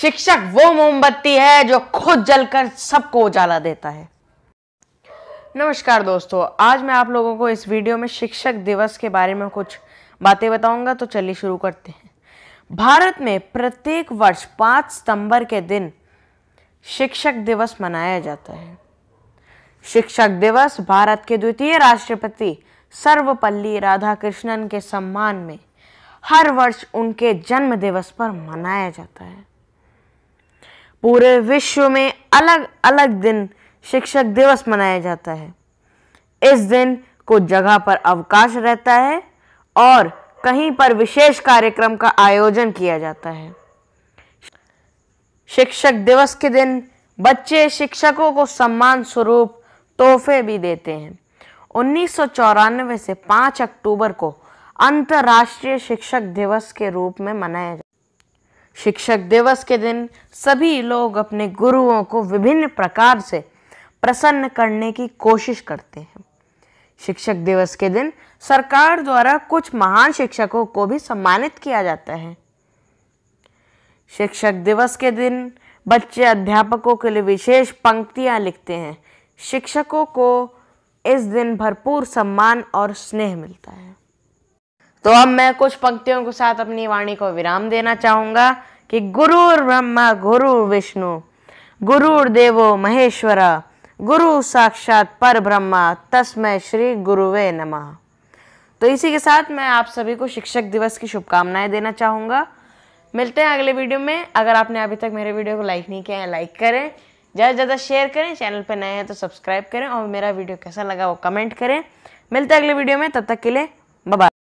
शिक्षक वो मोमबत्ती है जो खुद जलकर सबको उजाला देता है नमस्कार दोस्तों आज मैं आप लोगों को इस वीडियो में शिक्षक दिवस के बारे में कुछ बातें बताऊंगा तो चलिए शुरू करते हैं भारत में प्रत्येक वर्ष पांच सितंबर के दिन शिक्षक दिवस मनाया जाता है शिक्षक दिवस भारत के द्वितीय राष्ट्रपति सर्वपल्ली राधाकृष्णन के सम्मान में हर वर्ष उनके जन्म दिवस पर मनाया जाता है पूरे विश्व में अलग अलग दिन शिक्षक दिवस मनाया जाता है इस दिन को जगह पर अवकाश रहता है और कहीं पर विशेष कार्यक्रम का आयोजन किया जाता है शिक्षक दिवस के दिन बच्चे शिक्षकों को सम्मान स्वरूप तोहफे भी देते हैं उन्नीस से 5 अक्टूबर को अंतर्राष्ट्रीय शिक्षक दिवस के रूप में मनाया जाता है शिक्षक दिवस के दिन सभी लोग अपने गुरुओं को विभिन्न प्रकार से प्रसन्न करने की कोशिश करते हैं शिक्षक दिवस के दिन सरकार द्वारा कुछ महान शिक्षकों को भी सम्मानित किया जाता है शिक्षक दिवस के दिन बच्चे अध्यापकों के लिए विशेष पंक्तियां लिखते हैं शिक्षकों को इस दिन भरपूर सम्मान और स्नेह मिलता है तो अब मैं कुछ पंक्तियों के साथ अपनी वाणी को विराम देना चाहूँगा कि गुरुर ब्रह्मा गुरु विष्णु गुरुर देवो महेश्वर गुरु साक्षात पर ब्रह्मा तस्मय श्री गुरुवे नमः तो इसी के साथ मैं आप सभी को शिक्षक दिवस की शुभकामनाएं देना चाहूँगा मिलते हैं अगले वीडियो में अगर आपने अभी तक मेरे वीडियो को लाइक नहीं किया है लाइक करें ज़्यादा से ज़्यादा शेयर करें चैनल पर नए हैं तो सब्सक्राइब करें और मेरा वीडियो कैसा लगा वो कमेंट करें मिलते हैं अगले वीडियो में तब तक के लिए बाय